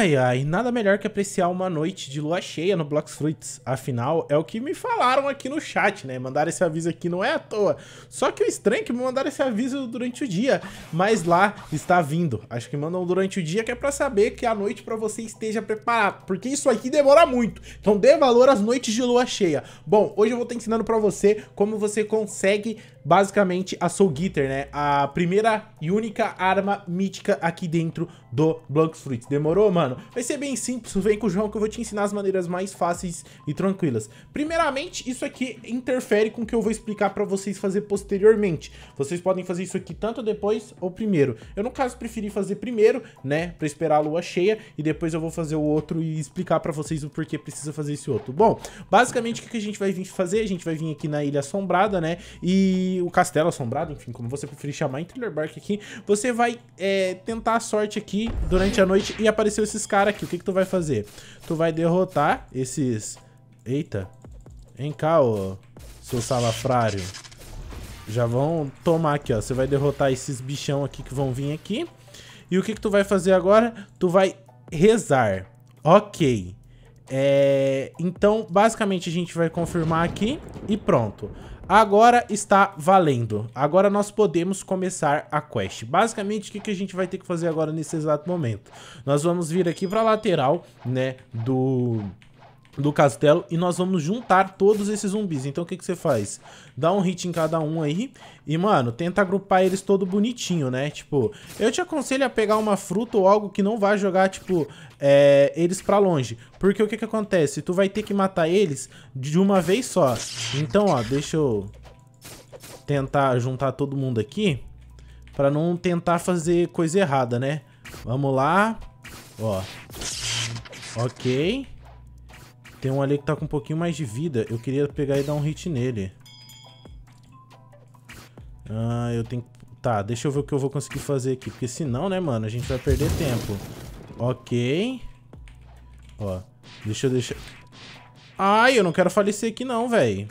Ai, ai, nada melhor que apreciar uma noite de lua cheia no Blox Fruits. Afinal, é o que me falaram aqui no chat, né? Mandaram esse aviso aqui, não é à toa. Só que o estranho é que me mandaram esse aviso durante o dia. Mas lá está vindo. Acho que mandam durante o dia, que é pra saber que a noite pra você esteja preparado. Porque isso aqui demora muito. Então dê valor às noites de lua cheia. Bom, hoje eu vou estar ensinando pra você como você consegue basicamente a Soul Gitter, né? A primeira e única arma mítica aqui dentro do Blanks Fruit Demorou, mano? Vai ser bem simples, vem com o João que eu vou te ensinar as maneiras mais fáceis e tranquilas. Primeiramente, isso aqui interfere com o que eu vou explicar pra vocês fazer posteriormente. Vocês podem fazer isso aqui tanto depois ou primeiro. Eu, no caso, preferi fazer primeiro, né? Pra esperar a lua cheia e depois eu vou fazer o outro e explicar pra vocês o porquê precisa fazer esse outro. Bom, basicamente o que a gente vai vir fazer? A gente vai vir aqui na Ilha Assombrada, né? E o Castelo Assombrado, enfim, como você preferir chamar, em Thriller Bark aqui, você vai é, tentar a sorte aqui durante a noite e apareceu esses caras aqui. O que que tu vai fazer? Tu vai derrotar esses... Eita. Vem cá, ô, seu salafrário. Já vão tomar aqui, ó. Você vai derrotar esses bichão aqui que vão vir aqui. E o que que tu vai fazer agora? Tu vai rezar. Ok. É... Então, basicamente, a gente vai confirmar aqui e pronto. Agora está valendo. Agora nós podemos começar a quest. Basicamente, o que, que a gente vai ter que fazer agora nesse exato momento? Nós vamos vir aqui para a lateral, né, do do castelo e nós vamos juntar todos esses zumbis. Então o que, que você faz? Dá um hit em cada um aí e, mano, tenta agrupar eles todo bonitinho, né? Tipo, eu te aconselho a pegar uma fruta ou algo que não vá jogar, tipo, é, eles pra longe. Porque o que que acontece? Tu vai ter que matar eles de uma vez só. Então, ó, deixa eu tentar juntar todo mundo aqui pra não tentar fazer coisa errada, né? Vamos lá. Ó. Ok. Ok. Tem um ali que tá com um pouquinho mais de vida. Eu queria pegar e dar um hit nele. Ah, eu tenho... Tá, deixa eu ver o que eu vou conseguir fazer aqui. Porque senão, né, mano, a gente vai perder tempo. Ok. Ó, deixa eu deixar... Ai, eu não quero falecer aqui não, velho.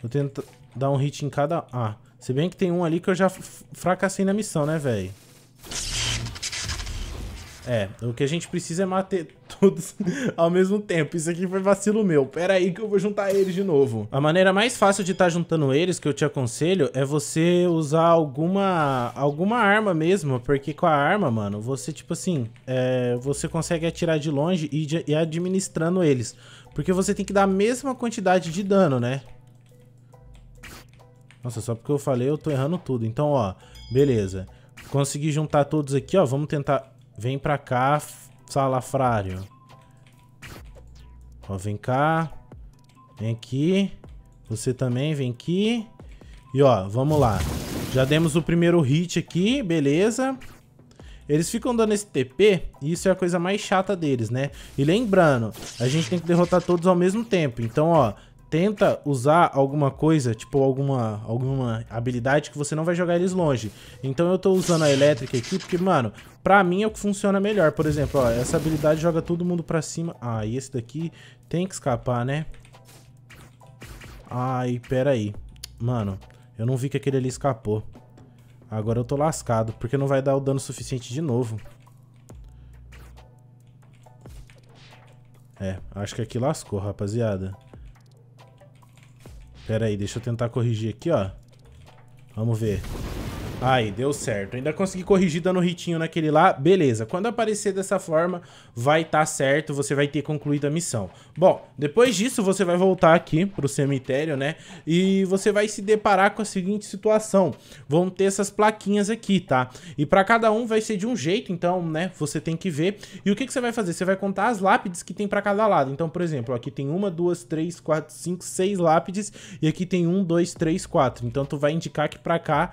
Vou tentar dar um hit em cada... Ah, se bem que tem um ali que eu já fracassei na missão, né, velho? É, o que a gente precisa é matar todos ao mesmo tempo. Isso aqui foi vacilo meu. Pera aí que eu vou juntar eles de novo. A maneira mais fácil de estar tá juntando eles, que eu te aconselho, é você usar alguma, alguma arma mesmo. Porque com a arma, mano, você, tipo assim, é, você consegue atirar de longe e ir administrando eles. Porque você tem que dar a mesma quantidade de dano, né? Nossa, só porque eu falei, eu tô errando tudo. Então, ó, beleza. Consegui juntar todos aqui, ó. Vamos tentar... Vem pra cá, salafrário. Ó, vem cá. Vem aqui. Você também vem aqui. E ó, vamos lá. Já demos o primeiro hit aqui, beleza. Eles ficam dando esse TP e isso é a coisa mais chata deles, né? E lembrando, a gente tem que derrotar todos ao mesmo tempo. Então, ó, tenta usar alguma coisa, tipo alguma, alguma habilidade que você não vai jogar eles longe. Então eu tô usando a elétrica aqui porque, mano, pra mim é o que funciona melhor. Por exemplo, ó, essa habilidade joga todo mundo pra cima. Ah, e esse daqui tem que escapar, né? Ai, peraí. aí. Mano, eu não vi que aquele ali escapou. Agora eu tô lascado, porque não vai dar o dano suficiente de novo. É, acho que aqui lascou, rapaziada. Pera aí, deixa eu tentar corrigir aqui, ó. Vamos ver. Aí, deu certo. Ainda consegui corrigir dando ritinho naquele lá. Beleza, quando aparecer dessa forma, vai estar tá certo, você vai ter concluído a missão. Bom, depois disso, você vai voltar aqui pro cemitério, né? E você vai se deparar com a seguinte situação. Vão ter essas plaquinhas aqui, tá? E para cada um vai ser de um jeito, então, né? Você tem que ver. E o que, que você vai fazer? Você vai contar as lápides que tem para cada lado. Então, por exemplo, aqui tem uma, duas, três, quatro, cinco, seis lápides. E aqui tem um, dois, três, quatro. Então, tu vai indicar que para cá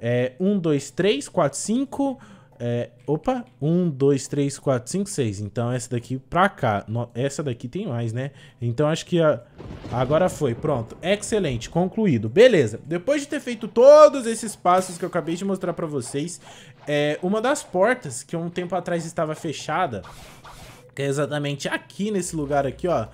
É, 1, 2, 3, 4, 5. É, opa, 1, 2, 3, 4, 5, 6. Então essa daqui pra cá. No, essa daqui tem mais, né? Então acho que a, agora foi. Pronto, excelente, concluído. Beleza, depois de ter feito todos esses passos que eu acabei de mostrar pra vocês, é, uma das portas que um tempo atrás estava fechada, que é exatamente aqui nesse lugar aqui, ó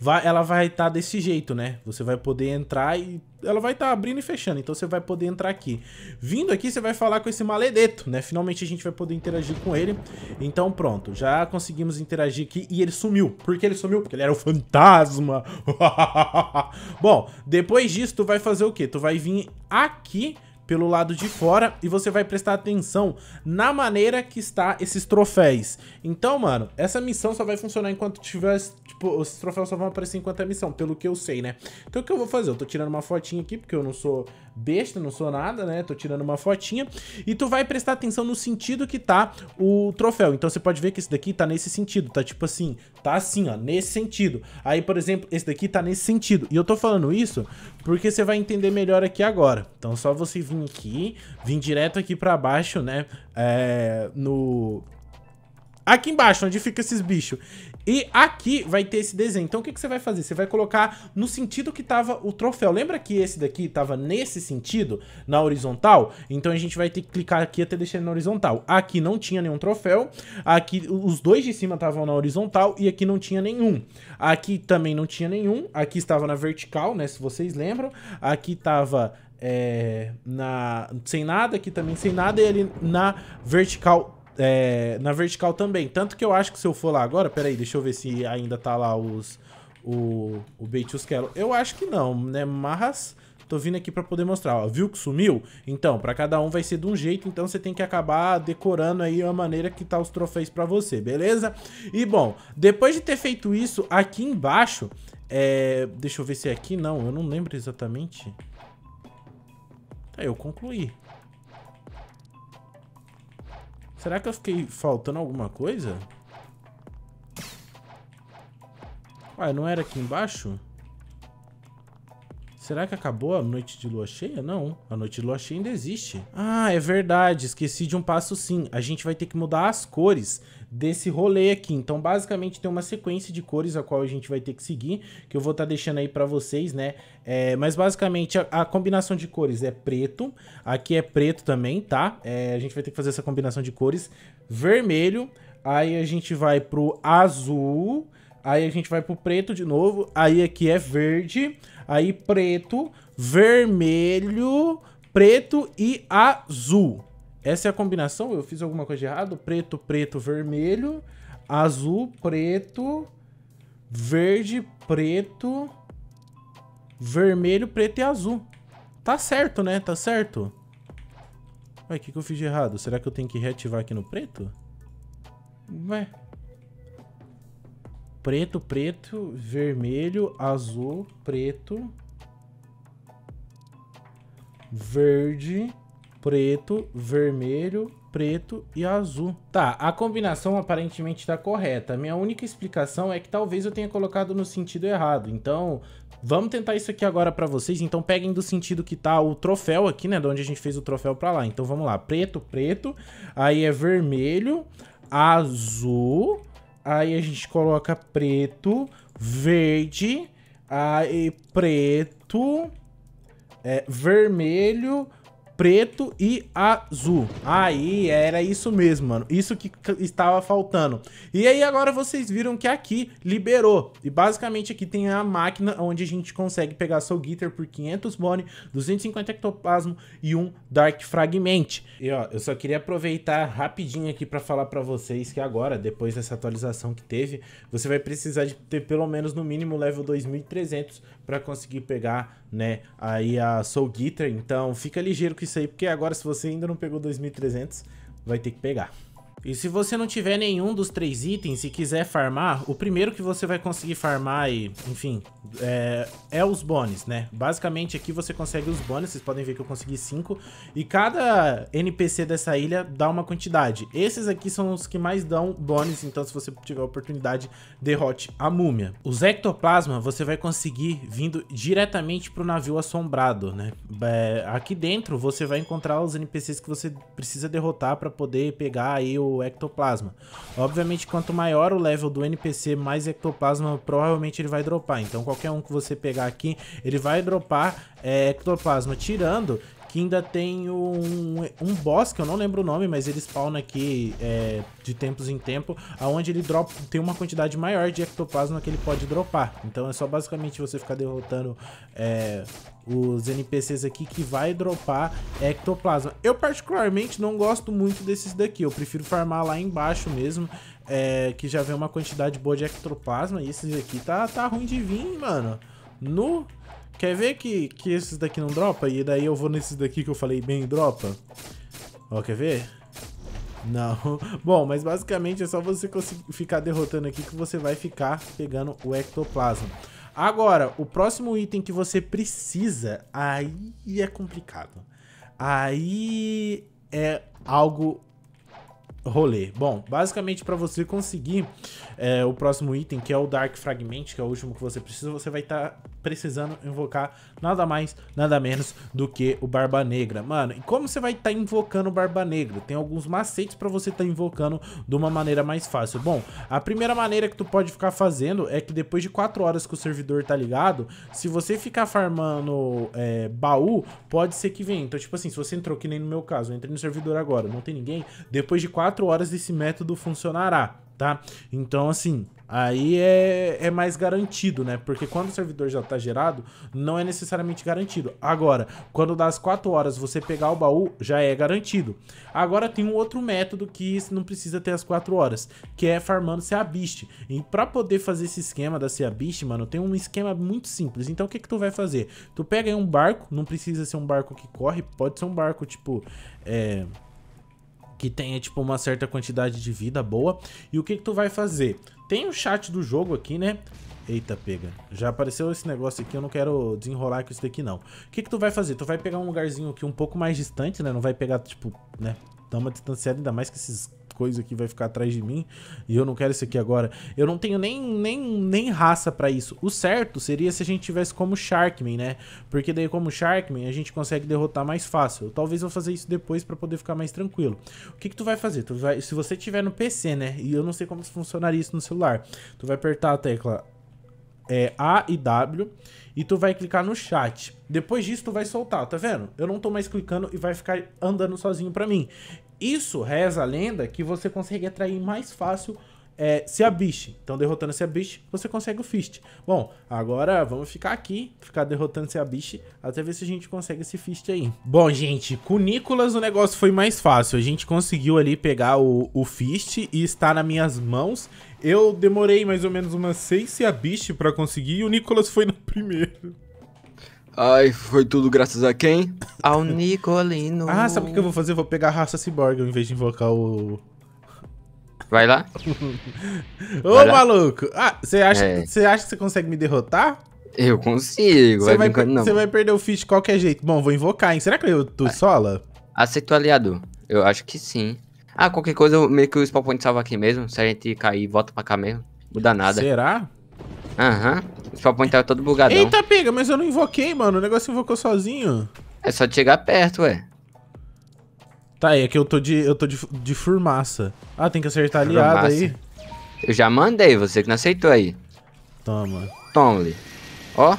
vai, ela vai estar tá desse jeito, né? Você vai poder entrar e ela vai estar tá abrindo e fechando, então você vai poder entrar aqui. Vindo aqui, você vai falar com esse maledeto, né? Finalmente a gente vai poder interagir com ele. Então pronto, já conseguimos interagir aqui e ele sumiu. Por que ele sumiu? Porque ele era o fantasma. Bom, depois disso, tu vai fazer o quê? Tu vai vir aqui pelo lado de fora e você vai prestar atenção na maneira que está esses troféus. Então, mano, essa missão só vai funcionar enquanto tiver, tipo, esses troféus só vão aparecer enquanto é missão, pelo que eu sei, né? Então o que eu vou fazer? Eu tô tirando uma fotinha aqui, porque eu não sou besta, não sou nada, né? Tô tirando uma fotinha. E tu vai prestar atenção no sentido que tá o troféu. Então você pode ver que esse daqui tá nesse sentido, tá tipo assim, tá assim, ó, nesse sentido. Aí, por exemplo, esse daqui tá nesse sentido. E eu tô falando isso porque você vai entender melhor aqui agora. Então só você vir vim aqui, vim direto aqui pra baixo, né? É, no... Aqui embaixo, onde fica esses bichos. E aqui vai ter esse desenho. Então o que, que você vai fazer? Você vai colocar no sentido que tava o troféu. Lembra que esse daqui tava nesse sentido, na horizontal? Então a gente vai ter que clicar aqui até deixar ele na horizontal. Aqui não tinha nenhum troféu. Aqui os dois de cima estavam na horizontal e aqui não tinha nenhum. Aqui também não tinha nenhum. Aqui estava na vertical, né? Se vocês lembram. Aqui tava é, na sem nada, aqui também sem nada, e ali na vertical. É, na vertical também. Tanto que eu acho que se eu for lá agora, peraí, deixa eu ver se ainda tá lá os. O, o bait Eu acho que não, né? Mas tô vindo aqui para poder mostrar, ó. Viu que sumiu? Então, para cada um vai ser de um jeito, então você tem que acabar decorando aí a maneira que tá os troféus para você, beleza? E bom, depois de ter feito isso, aqui embaixo, é... deixa eu ver se é aqui, não, eu não lembro exatamente. Aí eu concluí. Será que eu fiquei faltando alguma coisa? Ué, não era aqui embaixo? Será que acabou a noite de lua cheia? Não. A noite de lua cheia ainda existe. Ah, é verdade. Esqueci de um passo sim. A gente vai ter que mudar as cores desse rolê aqui. Então, basicamente, tem uma sequência de cores a qual a gente vai ter que seguir, que eu vou estar tá deixando aí para vocês, né? É, mas, basicamente, a, a, combinação de cores é preto. Aqui é preto também, tá? É, a gente vai ter que fazer essa combinação de cores. Vermelho. Aí a gente vai pro azul. Aí a gente vai pro preto de novo. Aí aqui é verde. Aí preto, vermelho, preto e azul. Essa é a combinação? Eu fiz alguma coisa de errado? Preto, preto, vermelho. Azul, preto. Verde, preto. Vermelho, preto e azul. Tá certo, né? Tá certo. Ué, o que, que eu fiz de errado? Será que eu tenho que reativar aqui no preto? Ué... Preto, preto, vermelho, azul, preto. Verde, preto, vermelho, preto e azul. Tá, a combinação aparentemente tá correta. Minha única explicação é que talvez eu tenha colocado no sentido errado. Então, vamos tentar isso aqui agora pra vocês. Então, peguem do sentido que tá o troféu aqui, né? De onde a gente fez o troféu pra lá. Então, vamos lá. Preto, preto. Aí é vermelho, azul, Aí a gente coloca preto, verde, aí preto, é, vermelho, preto e azul. Aí, era isso mesmo, mano. Isso que estava faltando. E aí, agora vocês viram que aqui liberou. E basicamente aqui tem a máquina onde a gente consegue pegar Soul Gitter por 500 Bone, 250 Ectoplasmo e um Dark Fragment. E ó, eu só queria aproveitar rapidinho aqui para falar para vocês que agora, depois dessa atualização que teve, você vai precisar de ter pelo menos no mínimo level 2300 para conseguir pegar, né, aí a Soul Guitar. Então fica ligeiro com isso aí, porque agora se você ainda não pegou 2300, vai ter que pegar. E se você não tiver nenhum dos três itens e quiser farmar, o primeiro que você vai conseguir farmar e, enfim, é, é os bônus, né? Basicamente aqui você consegue os bônus, vocês podem ver que eu consegui cinco. E cada NPC dessa ilha dá uma quantidade. Esses aqui são os que mais dão bônus, então se você tiver a oportunidade, derrote a múmia. Os ectoplasma você vai conseguir vindo diretamente pro navio assombrado, né? É, aqui dentro você vai encontrar os NPCs que você precisa derrotar para poder pegar aí o o ectoplasma. Obviamente, quanto maior o level do NPC, mais ectoplasma provavelmente ele vai dropar. Então, qualquer um que você pegar aqui, ele vai dropar é, ectoplasma, tirando que ainda tem um, um boss, que eu não lembro o nome, mas ele spawna aqui é, de tempos em tempo, aonde ele dropa, tem uma quantidade maior de ectoplasma que ele pode dropar. Então é só basicamente você ficar derrotando é, os NPCs aqui que vai dropar ectoplasma. Eu particularmente não gosto muito desses daqui, eu prefiro farmar lá embaixo mesmo, é, que já vem uma quantidade boa de ectoplasma, e esses aqui tá, tá ruim de vir, mano. No Quer ver que, que esses daqui não dropa? E daí eu vou nesses daqui que eu falei bem dropa? Ó, quer ver? Não. Bom, mas basicamente é só você ficar derrotando aqui que você vai ficar pegando o ectoplasma. Agora, o próximo item que você precisa, aí é complicado. Aí é algo rolê. Bom, basicamente para você conseguir é, o próximo item, que é o Dark Fragment, que é o último que você precisa, você vai estar tá precisando invocar nada mais, nada menos do que o Barba Negra. Mano, e como você vai estar tá invocando o Barba Negra? Tem alguns macetes para você estar tá invocando de uma maneira mais fácil. Bom, a primeira maneira que tu pode ficar fazendo é que depois de 4 horas que o servidor tá ligado, se você ficar farmando é, baú, pode ser que venha. Então, tipo assim, se você entrou, que nem no meu caso, eu entrei no servidor agora, não tem ninguém, depois de 4 horas esse método funcionará, tá? Então, assim... Aí é, é mais garantido, né? Porque quando o servidor já tá gerado, não é necessariamente garantido. Agora, quando das 4 horas você pegar o baú, já é garantido. Agora tem um outro método que não precisa ter as 4 horas, que é farmando Seabist. E para poder fazer esse esquema da Seabist, mano, tem um esquema muito simples. Então o que que tu vai fazer? Tu pega aí um barco, não precisa ser um barco que corre, pode ser um barco tipo... É que tenha, tipo, uma certa quantidade de vida boa. E o que, que tu vai fazer? Tem o um chat do jogo aqui, né? Eita, pega. Já apareceu esse negócio aqui, eu não quero desenrolar com isso daqui, não. O que que tu vai fazer? Tu vai pegar um lugarzinho aqui um pouco mais distante, né? Não vai pegar, tipo, né? Dá uma distanciada, ainda mais que esses coisa que vai ficar atrás de mim e eu não quero isso aqui agora. Eu não tenho nem, nem, nem raça para isso. O certo seria se a gente tivesse como Sharkman, né? Porque daí como Sharkman a gente consegue derrotar mais fácil. Talvez eu vou fazer isso depois para poder ficar mais tranquilo. O que que tu vai fazer? Tu vai, se você tiver no PC, né? E eu não sei como funcionaria isso no celular. Tu vai apertar a tecla é, A e W, e tu vai clicar no chat. Depois disso, tu vai soltar, tá vendo? Eu não tô mais clicando e vai ficar andando sozinho pra mim. Isso reza a lenda que você consegue atrair mais fácil é, se a bicha. Então, derrotando se a Beast, você consegue o Fist. Bom, agora vamos ficar aqui, ficar derrotando se a Beast, até ver se a gente consegue esse Fist aí. Bom, gente, com Nicolas o negócio foi mais fácil. A gente conseguiu ali pegar o, o Fist e está nas minhas mãos. Eu demorei mais ou menos umas seis e a biche pra conseguir e o Nicolas foi no primeiro. Ai, foi tudo graças a quem? Ao Nicolino. Ah, sabe o que eu vou fazer? Eu vou pegar a raça ciborgue em vez de invocar o. Vai lá? Ô, Vai lá. maluco! Ah, você acha, é. Você acha que você consegue me derrotar? Eu consigo, você vai, vai, não. Você vai perder o fish de qualquer jeito. Bom, vou invocar, hein? Será que eu tu sola? Aceito aliado. Eu acho que sim. Ah, qualquer coisa, meio que o spawn point salva aqui mesmo. Se a gente cair, volta pra cá mesmo. Muda nada. Será? Aham. Uhum. O spawn point tava todo bugado. Eita, pega, mas eu não invoquei, mano. O negócio invocou sozinho. É só de chegar perto, ué. Tá, é que eu tô de, eu tô de, de furmaça. Ah, tem que acertar aliado ah, aí. Eu já mandei, você que não aceitou aí. Toma. Tomle, Ó.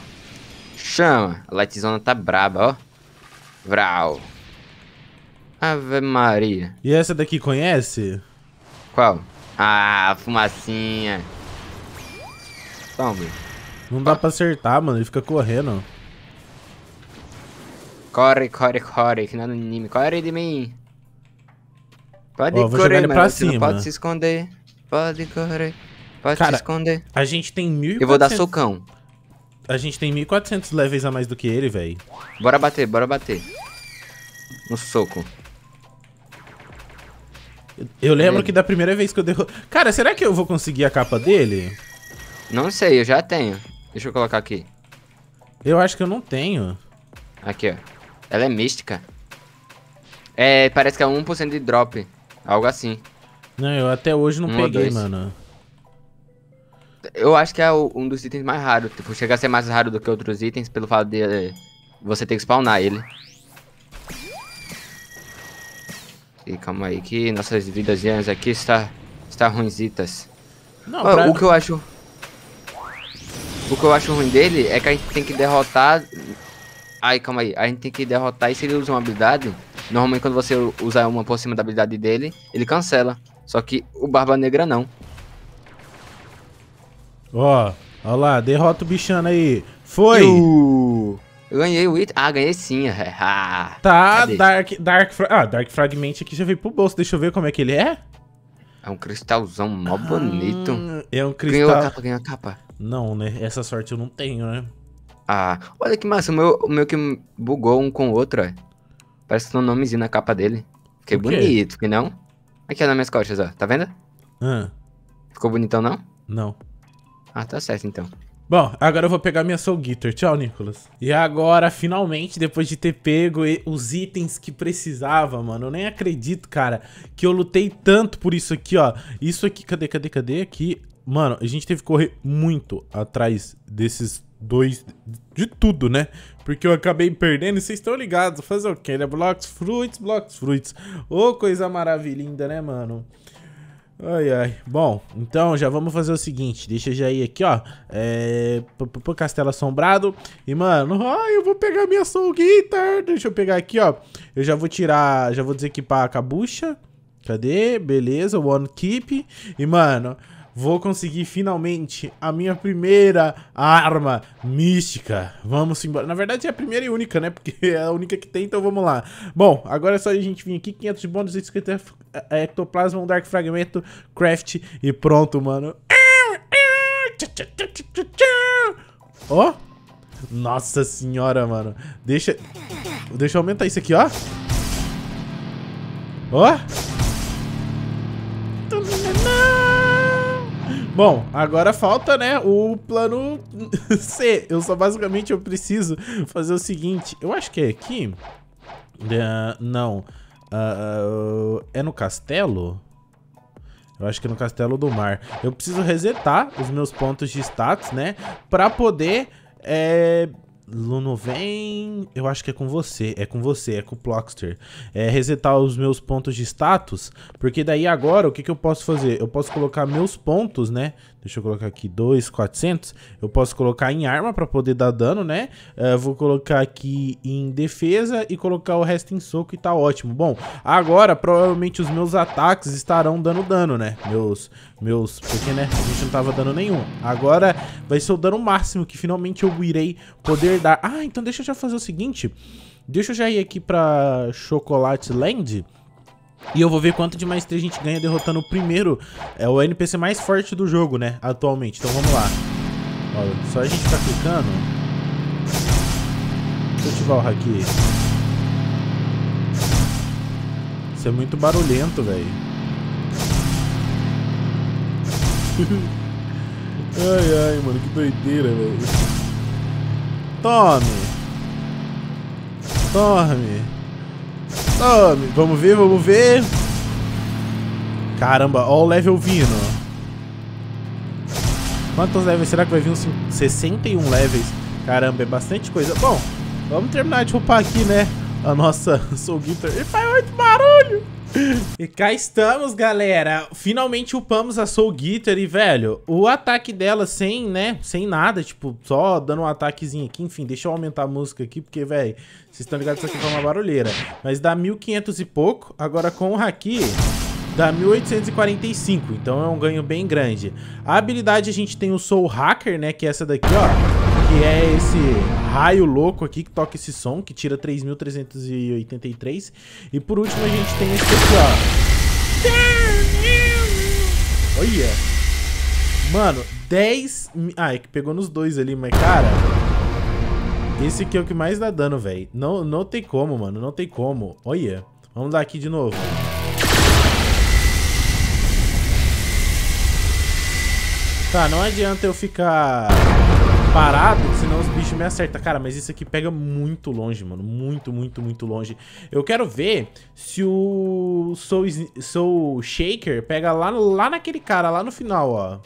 Chama. A lightzona tá braba, ó. Vral. Ave Maria. E essa daqui conhece? Qual? Ah, fumacinha. Toma. Não dá ah. pra acertar, mano. Ele fica correndo. Corre, corre, corre. Que não é no anime. Corre de mim. Pode oh, correr, mano. cima. não pode se esconder. Pode correr. Pode Cara, se esconder. A gente tem 1.400... Eu vou dar socão. A gente tem 1.400 levels a mais do que ele, velho. Bora bater, bora bater. No soco. Eu lembro é. que da primeira vez que eu derrubei... Cara, será que eu vou conseguir a capa dele? Não sei, eu já tenho. Deixa eu colocar aqui. Eu acho que eu não tenho. Aqui, ó. Ela é mística. É, parece que é 1% de drop. Algo assim. Não, eu até hoje não um peguei, mano. Eu acho que é um dos itens mais raros. Tipo, chega a ser mais raro do que outros itens pelo fato de você ter que spawnar ele. aqui, calma aí, que nossas vidas aqui está, está ruinzitas. Não, pra... O que eu acho... O que eu acho ruim dele é que a gente tem que derrotar... Ai, calma aí, a gente tem que derrotar e se ele usa uma habilidade, normalmente quando você usar uma por cima da habilidade dele, ele cancela. Só que o Barba Negra não. Ó, ó lá, derrota o bichano aí. Foi! Uh. Eu ganhei o item. Ah, ganhei sim. É. Ah, tá, Dark, Dark, ah, Dark Fragment aqui já veio pro bolso. Deixa eu ver como é que ele é. É um cristalzão mó ah, bonito. É um cristal. Ganhou a capa, ganhou a capa. Não, né? Essa sorte eu não tenho, né? Ah, olha que massa. O meu, o meu que bugou um com o outro, ó. É. Parece um nomezinho na capa dele. Fiquei bonito, que não? Aqui, é nas minhas costas, ó. Tá vendo? Ah. Ficou bonitão, não? Não. Ah, tá certo, então. Bom, agora eu vou pegar minha Soul Guitar. Tchau, Nicolas. E agora, finalmente, depois de ter pego os itens que precisava, mano. Eu nem acredito, cara, que eu lutei tanto por isso aqui, ó. Isso aqui, cadê, cadê, cadê? Aqui, mano, a gente teve que correr muito atrás desses dois, de tudo, né? Porque eu acabei perdendo, e vocês estão ligados. Fazer o quê, É Blocks, fruits, blocks, fruits. Ô, oh, coisa maravilhinda, né, mano? Ai, ai. Bom, então já vamos fazer o seguinte. Deixa eu já ir aqui, ó. É... Pro Castelo Assombrado. E, mano, ai, eu vou pegar minha Soul Guitar. Deixa eu pegar aqui, ó. Eu já vou tirar... Já vou desequipar a cabucha. Cadê? Beleza, One Keep. E, mano... Vou conseguir finalmente a minha primeira arma mística. Vamos embora. Na verdade é a primeira e única, né? Porque é a única que tem, então vamos lá. Bom, agora é só a gente vir aqui. 500 de bônus, 150 é, é, ectoplasma, um dark fragmento, craft e pronto, mano. Ó. Oh. Nossa senhora, mano. Deixa... Deixa eu aumentar isso aqui, ó. Ó. Oh. Bom, agora falta, né, o plano C. Eu só basicamente eu preciso fazer o seguinte. Eu acho que é aqui. Uh, não. Uh, é no castelo? Eu acho que é no castelo do mar. Eu preciso resetar os meus pontos de status, né? Pra poder... É Luno vem. Eu acho que é com você. É com você, é com o Plockster. É resetar os meus pontos de status. Porque daí agora o que, que eu posso fazer? Eu posso colocar meus pontos, né? Deixa eu colocar aqui 2, 400. Eu posso colocar em arma para poder dar dano, né? É, vou colocar aqui em defesa e colocar o resto em soco e tá ótimo. Bom, agora provavelmente os meus ataques estarão dando dano, né? Meus, meus... Porque, né, a gente não tava dando nenhum. Agora vai ser o dano máximo que finalmente eu irei poder dar. Ah, então deixa eu já fazer o seguinte. Deixa eu já ir aqui pra Chocolate Land... E eu vou ver quanto de maestria a gente ganha derrotando o primeiro, é o NPC mais forte do jogo, né, atualmente. Então vamos lá. Ó, só a gente tá clicando. Deixa eu ativar o haki. Isso é muito barulhento, velho. ai, ai, mano, que doideira, velho. Tome! Tome! Tome! Vamos ver, vamos ver! Caramba, ó o level vindo. Quantos levels será que vai vir? Uns 61 levels. Caramba, é bastante coisa. Bom, vamos terminar de roupar aqui, né? A nossa Soul Guitar. E faz muito barulho! E cá estamos, galera. Finalmente upamos a Soul Guitar e, velho, o ataque dela sem, né, sem nada, tipo, só dando um ataquezinho aqui. Enfim, deixa eu aumentar a música aqui, porque, velho, vocês estão ligados que isso aqui tá uma barulheira. Mas dá 1500 e pouco. Agora com o Haki dá 1845, então é um ganho bem grande. A habilidade a gente tem o Soul Hacker, né, que é essa daqui, ó que é esse raio louco aqui que toca esse som, que tira 3.383. E por último a gente tem esse aqui, ó. Olha! Mano, 10... Ah, é que pegou nos dois ali, mas cara... Esse aqui é o que mais dá dano, velho. Não, não tem como, mano. Não tem como. Olha. Vamos dar aqui de novo. Tá, não adianta eu ficar parado, senão os bichos me acertam. Cara, mas isso aqui pega muito longe, mano. Muito, muito, muito longe. Eu quero ver se o Soul, Soul Shaker pega lá, lá naquele cara, lá no final, ó.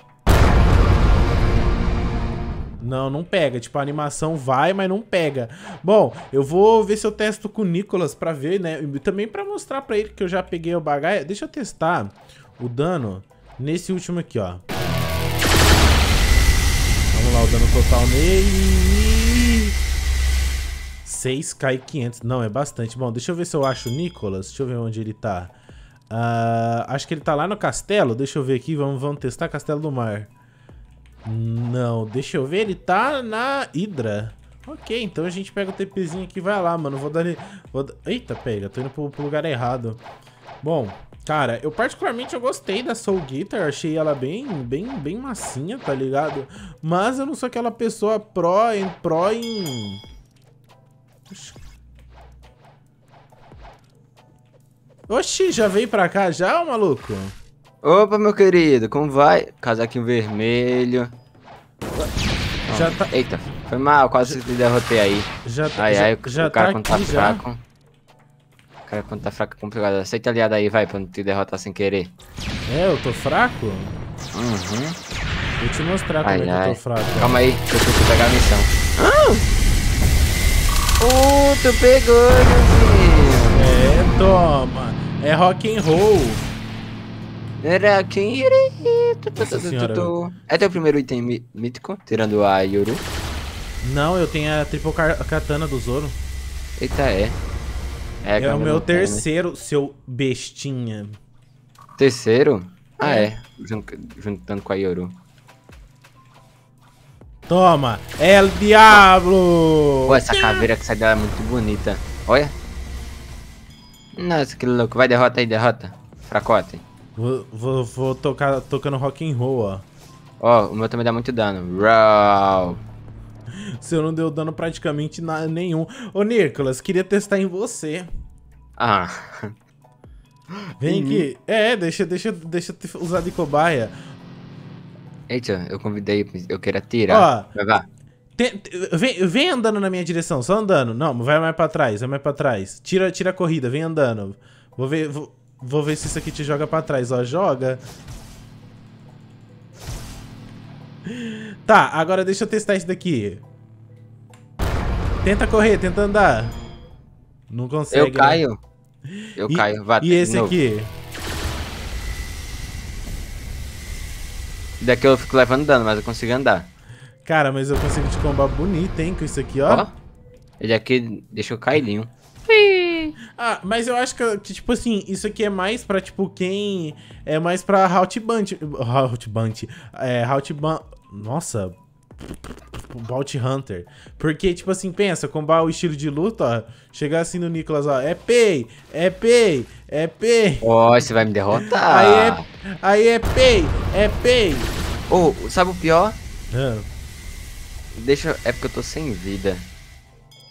Não, não pega. Tipo, a animação vai, mas não pega. Bom, eu vou ver se eu testo com o Nicolas pra ver, né? E também pra mostrar pra ele que eu já peguei o bagaia. Deixa eu testar o dano nesse último aqui, ó. Vamos lá, o dano total nele. 6 cai 500. Não, é bastante. Bom, deixa eu ver se eu acho o Nicolas. Deixa eu ver onde ele tá. Uh, acho que ele tá lá no castelo. Deixa eu ver aqui. Vamos, vamos testar Castelo do Mar. Não, deixa eu ver. Ele tá na Hidra. Ok, então a gente pega o TPzinho aqui e vai lá, mano. Vou dar... Vou... Eita, pega. Tô indo pro, pro lugar errado. Bom, Cara, eu particularmente eu gostei da Soul Guitar, achei ela bem, bem, bem massinha, tá ligado? Mas eu não sou aquela pessoa pró em pró em Oxi, já veio pra cá já, maluco? Opa, meu querido, como vai? Casaquinho vermelho. Já tá... Eita, foi mal, quase já... derrotei aí. Já tá... Ai, já, ai, já o cara tá quando tá fraco. Cara, quando tá fraco é complicado. Aceita aliado aí, vai, pra não te derrotar sem querer. É, eu tô fraco? Uhum. Vou te mostrar ai, como ai. é que eu tô fraco. Calma aí, que eu preciso pegar a missão. Ah! Uh, tu pegou, meu filho. É, toma. É rock and roll. É Era quem É teu primeiro item mítico, tirando a Yoru? Não, eu tenho a triple katana do Zoro. Eita, é. É, é o meu né? terceiro, né? seu bestinha. Terceiro? Ah, é. é. Juntando com a Yoru. Toma! É o diabo! Pô, essa caveira que sai dela é muito bonita. Olha. Nossa, que louco. Vai, derrota aí, derrota. Fracote. Vou, vou, vou tocar tocando rock and roll, ó. Ó, oh, o meu também dá muito dano. Rau! Seu não deu dano praticamente na, nenhum. Ô, Nicolas, queria testar em você. Ah. Vem aqui. É, deixa, deixa, deixa usar de cobaia. Eita, eu convidei, eu queria tirar. Ó, vai, vai. Tem, vem, vem andando na minha direção, só andando. Não, vai mais pra trás, vai mais pra trás. Tira, tira a corrida, vem andando. Vou ver, vou, vou ver se isso aqui te joga pra trás, ó. Joga. Tá, agora deixa eu testar isso daqui. Tenta correr, tenta andar. Não consegue. Eu né? caio. Né? Eu e, caio. Vai, e esse novo. aqui? Daqui eu fico levando dano, mas eu consigo andar. Cara, mas eu consigo te combar bonito, hein, com isso aqui, ó. ó ele aqui deixou cailinho. Ah, mas eu acho que, que, tipo assim, isso aqui é mais pra, tipo, quem... É mais pra Route Bunt... Route Bunt... É, Route nossa. Bounty Hunter. Porque, tipo assim, pensa, combar o estilo de luta, ó. Chegar assim no Nicolas, ó. É pei, é pei, é pei. Ó, oh, você vai me derrotar. Aí é, aí é pei, é pei. Ô, oh, sabe o pior? Ah. Deixa. É porque eu tô sem vida.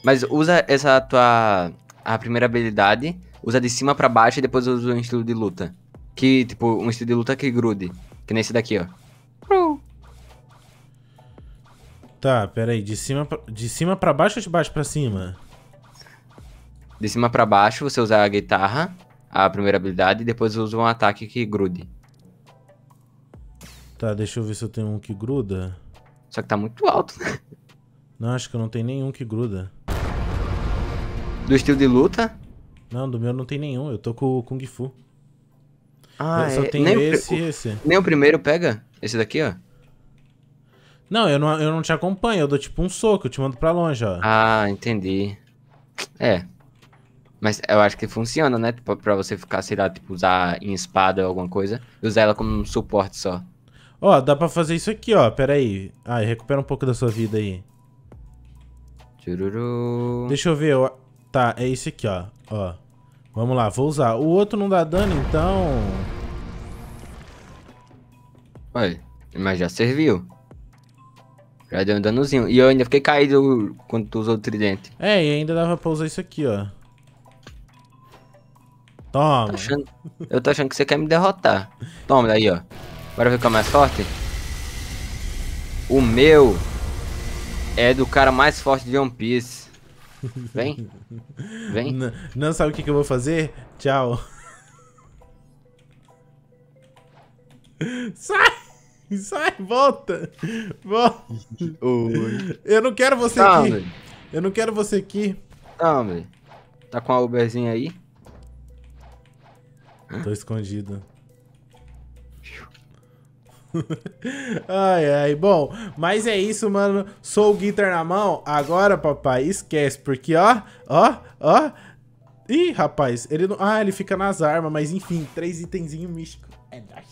Mas usa essa tua. A primeira habilidade. Usa de cima pra baixo e depois usa um estilo de luta. Que, tipo, um estilo de luta que grude. Que nem esse daqui, ó. Tá, peraí. De cima pra, de cima pra baixo ou de baixo pra cima? De cima pra baixo, você usa a guitarra, a primeira habilidade, e depois usa um ataque que grude. Tá, deixa eu ver se eu tenho um que gruda. Só que tá muito alto, né? Não, acho que eu não tenho nenhum que gruda. Do estilo de luta? Não, do meu não tem nenhum. Eu tô com o Kung Fu. Ah, eu só é... esse e esse. Nem o primeiro pega? Esse daqui, ó. Não, eu não, eu não te acompanho, eu dou tipo um soco, eu te mando pra longe, ó. Ah, entendi. É. Mas eu acho que funciona, né? Tipo, pra você ficar, sei lá, tipo, usar em espada ou alguma coisa. E usar ela como um suporte só. Ó, dá pra fazer isso aqui, ó. Pera aí. Ah, recupera um pouco da sua vida aí. Tchururu. Deixa eu ver. Tá, é isso aqui, ó. Ó. Vamos lá, vou usar. O outro não dá dano, então... Olha, mas já serviu. Já deu um danozinho. E eu ainda fiquei caído quando tu usou o tridente. É, e ainda dava pra usar isso aqui, ó. Toma. achando... eu tô achando que você quer me derrotar. Toma daí, ó. Bora ver qual é mais forte? O meu é do cara mais forte de One Piece. Vem. Vem. Não, não sabe o que, que eu vou fazer? Tchau. Sai! Sai, volta. Volta. Oi. Eu não quero você tá, aqui. Eu não quero você aqui. Tá, velho. Tá com a Uberzinha aí? Tô escondido. ai, ai. Bom, mas é isso, mano. Sou o Guitar na mão. Agora, papai, esquece. Porque, ó, ó, ó. Ih, rapaz, ele não... Ah, ele fica nas armas, mas enfim, três itenzinho místico. É nóis.